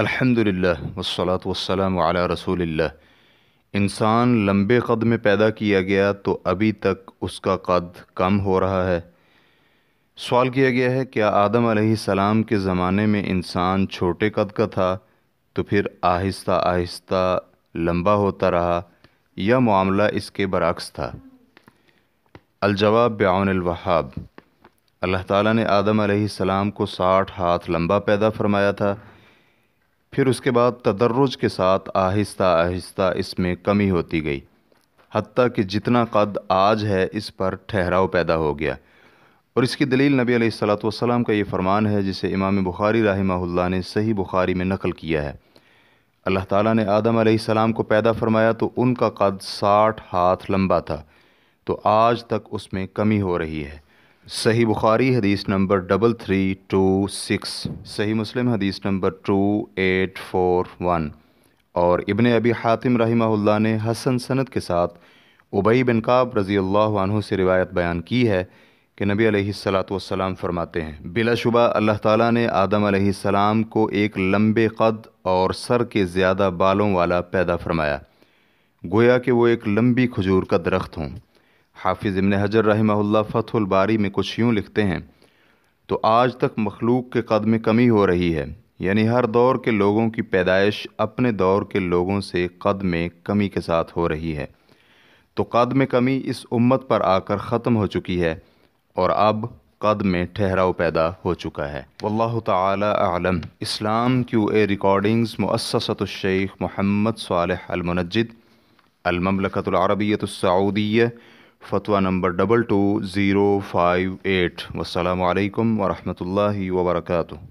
الحمد للہ والصلاة والسلام وسلم علیہ رسول اللہ انسان لمبے قد میں پیدا کیا گیا تو ابھی تک اس کا قد کم ہو رہا ہے سوال کیا گیا ہے کیا آدم علیہ السلام کے زمانے میں انسان چھوٹے قد کا تھا تو پھر آہستہ آہستہ لمبا ہوتا رہا یا معاملہ اس کے برعکس تھا الجواب بعون الوہاب اللہ تعالیٰ نے آدم علیہ السلام کو ساٹھ ہاتھ لمبا پیدا فرمایا تھا پھر اس کے بعد تدرج کے ساتھ آہستہ آہستہ اس میں کمی ہوتی گئی حتیٰ کہ جتنا قد آج ہے اس پر ٹھہراؤ پیدا ہو گیا اور اس کی دلیل نبی علیہ السلاۃ والسلام کا یہ فرمان ہے جسے امام بخاری رحمہ اللہ نے صحیح بخاری میں نقل کیا ہے اللہ تعالیٰ نے آدم علیہ السلام کو پیدا فرمایا تو ان کا قد ساٹھ ہاتھ لمبا تھا تو آج تک اس میں کمی ہو رہی ہے صحیح بخاری حدیث نمبر ڈبل تھری ٹو سکس صحیح مسلم حدیث نمبر ٹو ایٹ فور ون اور ابن ابی حاتم رحمہ اللہ نے حسن سنت کے ساتھ ابئی قاب رضی اللہ عنہ سے روایت بیان کی ہے کہ نبی علیہ السلاۃ والسلام فرماتے ہیں بلا شبہ اللہ تعالیٰ نے آدم علیہ السلام کو ایک لمبے قد اور سر کے زیادہ بالوں والا پیدا فرمایا گویا کہ وہ ایک لمبی کھجور کا درخت ہوں حافظ ابن حجر رحمہ اللہ فتح الباری میں کچھ یوں لکھتے ہیں تو آج تک مخلوق کے قدم کمی ہو رہی ہے یعنی ہر دور کے لوگوں کی پیدائش اپنے دور کے لوگوں سے قدم میں کمی کے ساتھ ہو رہی ہے تو قدم کمی اس امت پر آ کر ختم ہو چکی ہے اور اب قد میں ٹھہراؤ پیدا ہو چکا ہے واللہ تعالی اعلم اسلام کیو اے ریکارڈنگز مسسۃ الشیخ محمد صالح المنجد المملکت العربیت السعودیہ فتویٰ نمبر double two zero five eight والسلام علیکم ورحمۃ اللہ وبرکاتہ